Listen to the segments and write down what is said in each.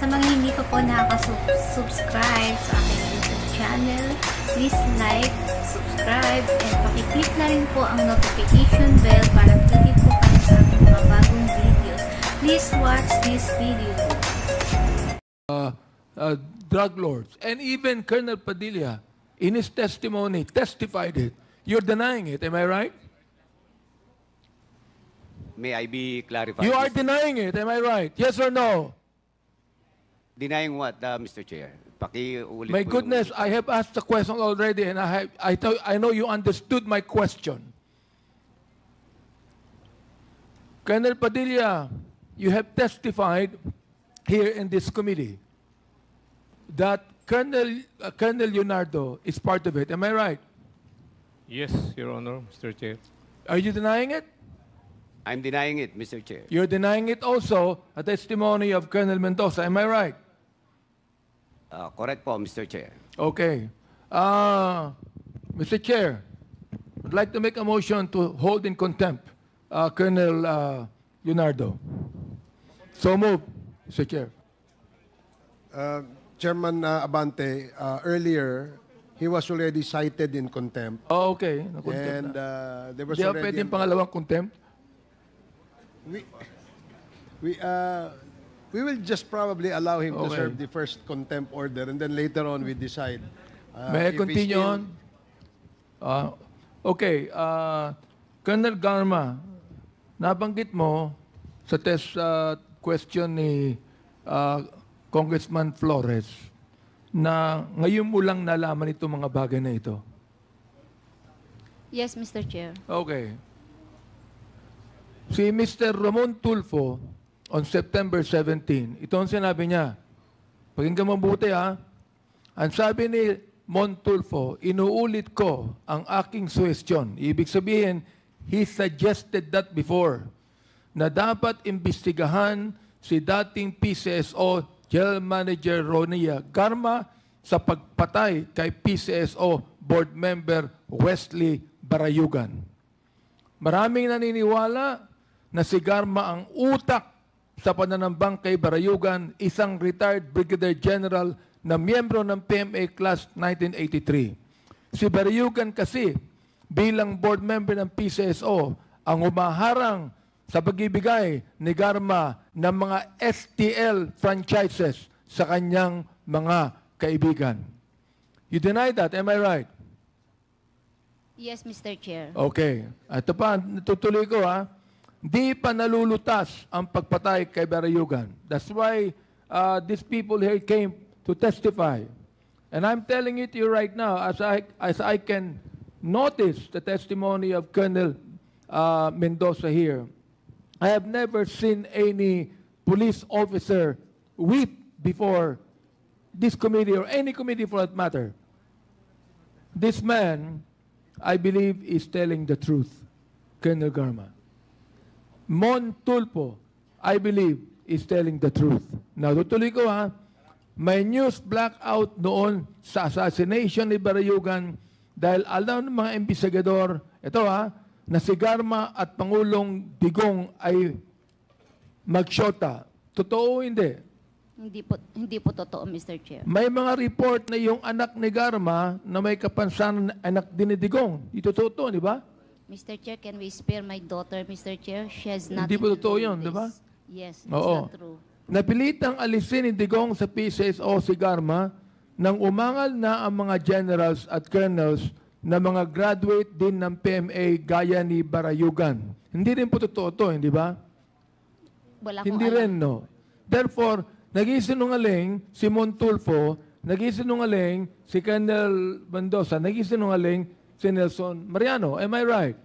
Sa mga hindi pa po nakaka-subscribe sa aking YouTube channel, please like, subscribe, and pakiclick na rin po ang notification bell para pagdating po kayo sa aking mga bagong videos. Please watch this video. Uh, uh, drug lords, and even Colonel Padilla, in his testimony, testified it. You're denying it, am I right? May I be clarified? You are denying it, am I right? Yes or no? Denying what, uh, Mr. Chair? Pakiulit My yung- goodness, I have asked the question already and I have, I, thought I know you understood my question. Colonel Padilla, you have testified here in this committee that Colonel, uh, Colonel Leonardo is part of it. Am I right? Yes, Your Honor, Mr. Chair. Are you denying it? I'm denying it, Mr. Chair. You're denying it also, a testimony of Colonel Mendoza. Am I right? Uh, correct po, Mr. Chair. Okay. Uh, ah, Mr. Chair, I'd like to make a motion to hold in contempt uh, Colonel uh, Leonardo. So move, Mr. Chair. Uh, Chairman uh, Abante, uh, earlier, he was already cited in contempt. Oh, okay. contempt and uh, there was Di already... Hindi pwedeng pangalawang contempt? We, we, uh, we will just probably allow him okay. to serve the first contempt order and then later on we decide. Uh, May I continue still... on? Uh, okay. Uh, Colonel Garma, nabanggit mo sa test uh, question ni uh, Congressman Flores na ngayon mo lang nalaman itong mga bagay na ito. Yes, Mr. Chair. Okay. Si Mr. Ramon Tulfo, on September 17. Ito ang sinabi niya. Pakinggan mabuti ha. Ang sabi ni Montulfo, inuulit ko ang aking suwestiyon. Ibig sabihin, he suggested that before na dapat imbestigahan si dating PCSO Jail Manager Ronia Garma sa pagpatay kay PCSO Board Member Wesley Barayugan. Maraming naniniwala na si Garma ang utak sa pananambang kay Barayugan, isang retired Brigadier General na miyembro ng PMA Class 1983. Si Barayugan kasi bilang board member ng PCSO ang humaharang sa pagibigay ni Garma ng mga STL franchises sa kanyang mga kaibigan. You deny that, am I right? Yes, Mr. Chair. Okay. Ito pa, tutuloy ko ha. Di pa nalulutas ang pagpatay kay Barayugan. That's why uh, these people here came to testify. And I'm telling it to you right now, as I, as I can notice the testimony of Colonel uh, Mendoza here. I have never seen any police officer weep before this committee or any committee for that matter. This man, I believe, is telling the truth, Colonel Garma. Montulpo, I believe, is telling the truth. Now, tutuloy ko ha. May news blackout noon sa assassination ni Barayugan dahil alam ng mga imbisagador, ito ha, na si Garma at Pangulong Digong ay magsyota. Totoo o hindi? Hindi po, hindi po totoo, Mr. Chair. May mga report na yung anak ni Garma na may kapansanan anak din ni Digong. Ito totoo, di ba? Mr. Chair, can we spare my daughter, Mr. Chair? She has nothing Hindi po totoo with yun, di ba? Yes, it's Oo. not true. Napilitang alisin ni Digong sa PCSO si Garma nang umangal na ang mga generals at colonels na mga graduate din ng PMA gaya ni Barayugan. Hindi rin po totoo to, hindi eh, ba? Wala Hindi alam. rin, no. Therefore, naging sinungaling si Montulfo, naging sinungaling si Colonel Mendoza, naging sinungaling si Nelson Mariano. Am I right?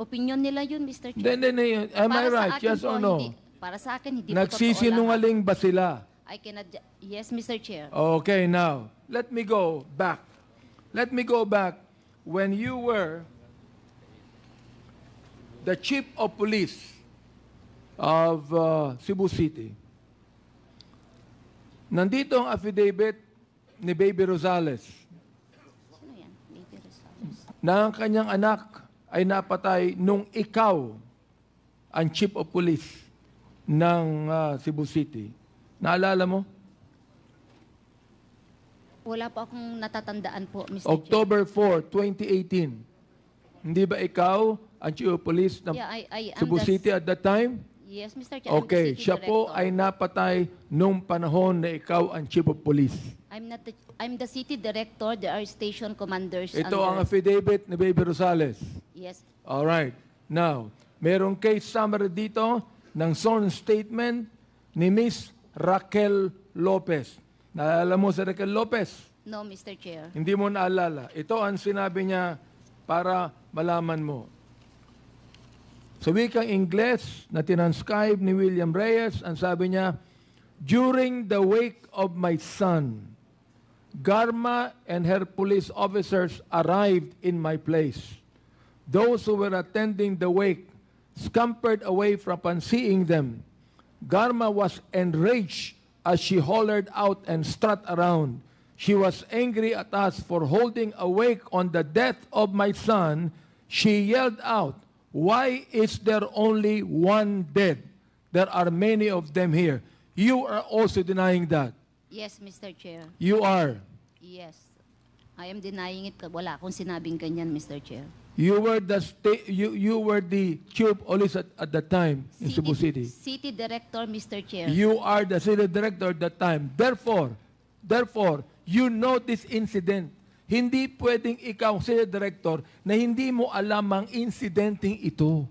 Opinion nila yun, Mr. Chair. Then, then, then, am I right? Yes or no? hindi- para sa akin, hindi Nagsisinungaling ba sila? I cannot... Yes, Mr. Chair. Okay, now, let me go back. Let me go back when you were the chief of police of uh, Cebu City. Nandito ang affidavit ni Baby Rosales na ang kanyang anak ay napatay nung ikaw ang chief of police ng ah, Cebu City. Naalala mo? Wala po akong natatandaan po, Mr. October 4, 2018. Hindi ba ikaw ang chief of police ng Yeah, I- I Cebu the- City at that time? Yes, Mr. Chair. Okay, city siya po ay napatay nung panahon na ikaw ang chief of police. I'm not the, I'm the city director. There are station commanders. Ito ang affidavit ni Baby Rosales. Yes. All right. Now, merong case summary dito ng sworn statement ni Miss Raquel Lopez. Naalala mo si Raquel Lopez? No, Mr. Chair. Hindi mo naalala. Ito ang sinabi niya para malaman mo. Sa wikang Ingles na tinanscribe ni William Reyes, ang sabi niya, During the wake of my son, Garma and her police officers arrived in my place. Those who were attending the wake scampered away from seeing them. Garma was enraged as she hollered out and strut around. She was angry at us for holding awake on the death of my son. She yelled out, Why is there only one dead? There are many of them here. You are also denying that. Yes, Mr. Chair. You are. Yes. I am denying it. Wala akong sinabing ganyan, Mr. Chair. You were the state, you, you were the chief police at, at the time in city, Cebu City. City director, Mr. Chair. You are the city director at the time. Therefore, therefore, you know this incident. Hindi pwedeng ikaw, city director, na hindi mo alam ang incidenting ito.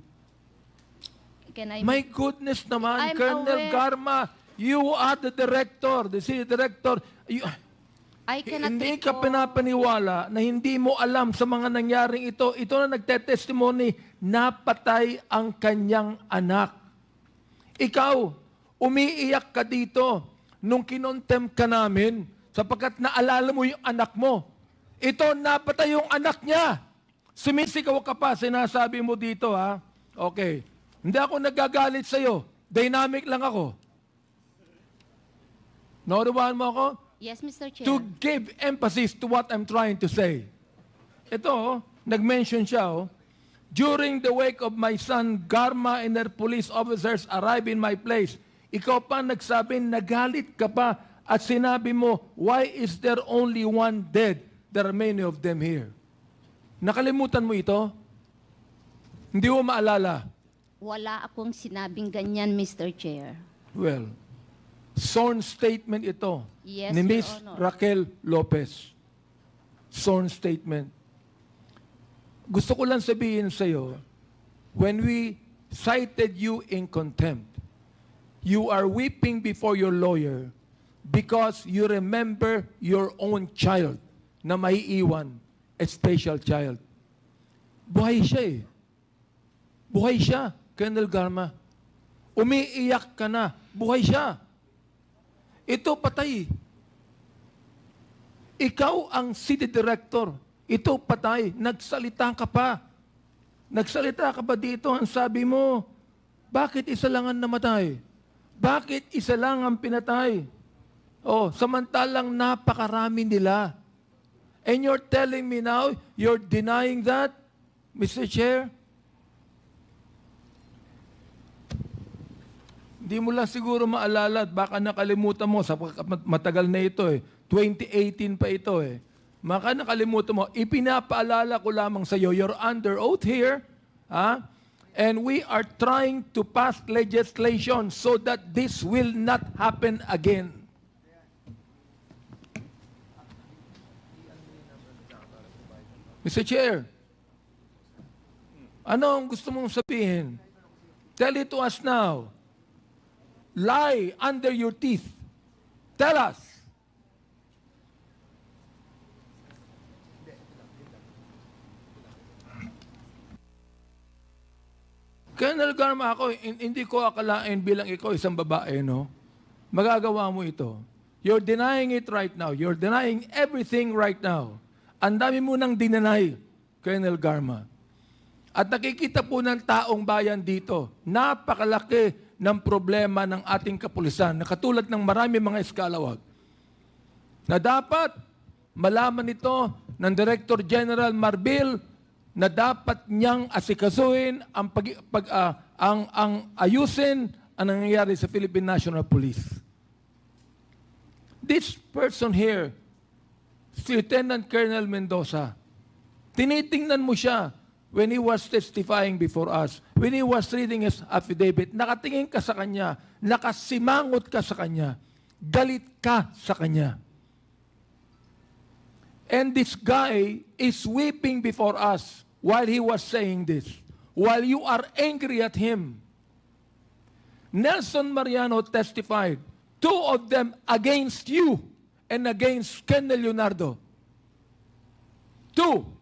Can I My goodness naman, I'm Colonel aware. Garma, You are the director, the city director. You, I hindi recall. ka pinapaniwala na hindi mo alam sa mga nangyaring ito. Ito na nagtetestimony, napatay ang kanyang anak. Ikaw, umiiyak ka dito nung kinontem ka namin sapagkat naalala mo yung anak mo. Ito, napatay yung anak niya. Sumisigaw ka pa, sinasabi mo dito ha. Okay. Hindi ako nagagalit sa'yo. Dynamic lang ako. Naurubahan mo ako? Yes, Mr. Chair. To give emphasis to what I'm trying to say. Ito, oh, nag-mention siya, oh, During the wake of my son, Garma and their police officers arrived in my place. Ikaw pa nagsabi, nagalit ka pa at sinabi mo, why is there only one dead? There are many of them here. Nakalimutan mo ito? Hindi mo maalala? Wala akong sinabing ganyan, Mr. Chair. Well, Sworn statement ito yes, ni Miss Raquel Lopez. Sworn statement. Gusto ko lang sabihin sa iyo, when we cited you in contempt, you are weeping before your lawyer because you remember your own child na maiiwan, a special child. Buhay siya eh. Buhay siya, Colonel Garma. Umiiyak ka na. Buhay siya. Ito patay. Ikaw ang city director. Ito patay. Nagsalita ka pa. Nagsalita ka pa dito. Ang sabi mo, bakit isa lang ang namatay? Bakit isa lang ang pinatay? Oh, samantalang napakarami nila. And you're telling me now, you're denying that, Mr. Chair? Di mo lang siguro maalala at baka nakalimutan mo sa matagal na ito eh. 2018 pa ito eh. Maka nakalimutan mo, ipinapaalala ko lamang sa iyo, you're under oath here. Ha? And we are trying to pass legislation so that this will not happen again. Mr. Chair, ano ang gusto mong sabihin? Tell it to us now lie under your teeth? Tell us. Colonel Garma, ako, hindi ko akalain bilang ikaw isang babae, no? Magagawa mo ito. You're denying it right now. You're denying everything right now. Ang dami mo nang dinanay, Colonel Garma. At nakikita po ng taong bayan dito, napakalaki ng problema ng ating kapulisan na katulad ng marami mga eskalawag na dapat malaman ito ng Director General Marbil na dapat niyang asikasuhin ang pag, pag uh, ang ang ayusin ang nangyayari sa Philippine National Police. This person here, Lieutenant Colonel Mendoza, tinitingnan mo siya when he was testifying before us, when he was reading his affidavit, nakatingin ka sa kanya, nakasimangot ka sa kanya, galit ka sa kanya. And this guy is weeping before us while he was saying this, while you are angry at him. Nelson Mariano testified, two of them against you and against Ken Leonardo. Two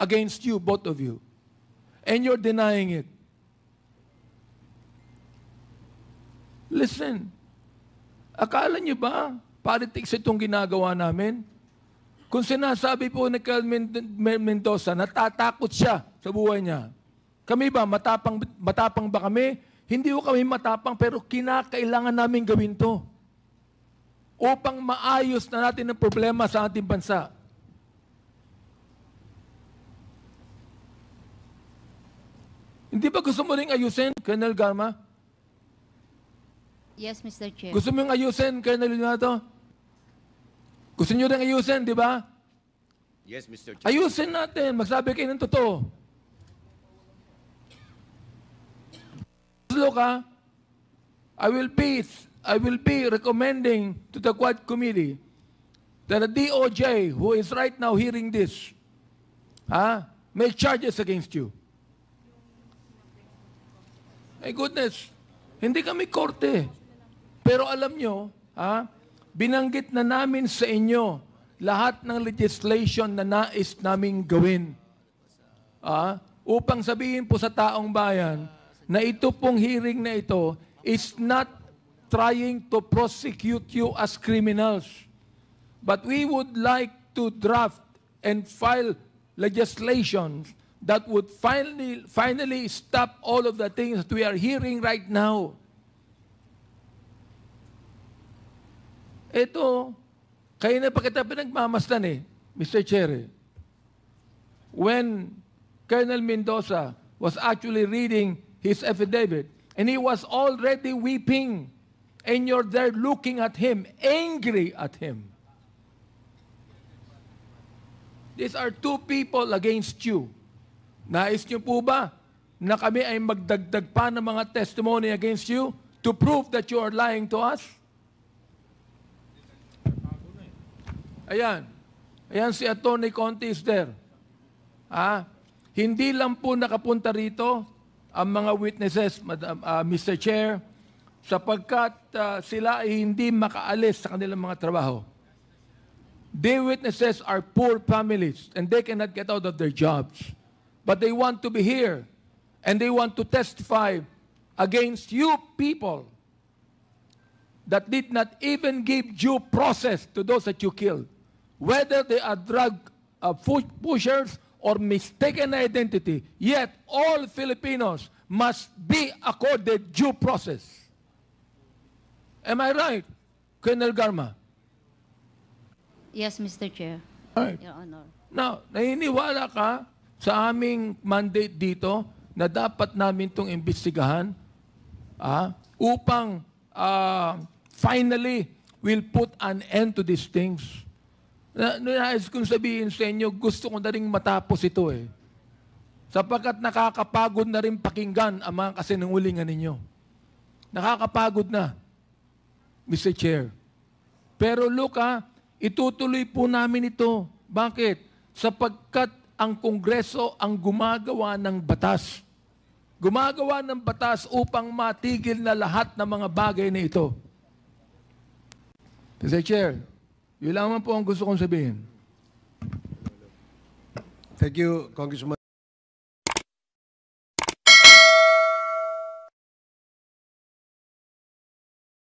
against you, both of you. And you're denying it. Listen, akala nyo ba politics itong ginagawa namin? Kung sinasabi po ni Kel Mendoza, natatakot siya sa buhay niya. Kami ba, matapang, matapang ba kami? Hindi ko kami matapang pero kinakailangan namin gawin to upang maayos na natin ang problema sa ating bansa. Hindi ba gusto mo ring ayusin, Colonel Gama? Yes, Mr. Chair. Gusto mo yung ayusin, Colonel Lunato? Gusto nyo rin ayusin, di ba? Yes, Mr. Chair. Ayusin natin. Magsabi kayo ng totoo. Look, ha? I will be, I will be recommending to the Quad Committee that the DOJ, who is right now hearing this, ha, May charges against you. My goodness, hindi kami korte. Pero alam nyo, ha, binanggit na namin sa inyo lahat ng legislation na nais naming gawin. Ha, upang sabihin po sa taong bayan na ito pong hearing na ito is not trying to prosecute you as criminals. But we would like to draft and file legislations that would finally, finally stop all of the things that we are hearing right now. Ito, kayo na pa kita pinagmamasdan eh, Mr. Chair. When Colonel Mendoza was actually reading his affidavit, and he was already weeping, and you're there looking at him, angry at him. These are two people against you. Nais niyo po ba na kami ay magdagdag pa ng mga testimony against you to prove that you are lying to us? Ayan. Ayan si Attorney Conte is there. Ha? hindi lang po nakapunta rito ang mga witnesses, Madam, uh, ah, Mr. Chair, sapagkat uh, sila ay hindi makaalis sa kanilang mga trabaho. The witnesses are poor families and they cannot get out of their jobs. But they want to be here. And they want to testify against you people that did not even give due process to those that you killed. Whether they are drug uh, pushers or mistaken identity, yet all Filipinos must be accorded due process. Am I right, Colonel Garma? Yes, Mr. Chair. All right. Your Honor. Now, naniniwala ka sa aming mandate dito na dapat namin itong imbestigahan ah, upang ah, finally we'll put an end to these things. Na, nais kung sabihin sa inyo, gusto ko na rin matapos ito eh. Sapagkat nakakapagod na rin pakinggan ang mga kasinungulingan ninyo. Nakakapagod na, Mr. Chair. Pero look ha, ah, itutuloy po namin ito. Bakit? Sapagkat ang Kongreso ang gumagawa ng batas. Gumagawa ng batas upang matigil na lahat ng mga bagay na ito. Mr. Chair, yun lamang po ang gusto kong sabihin. Thank you, Congressman.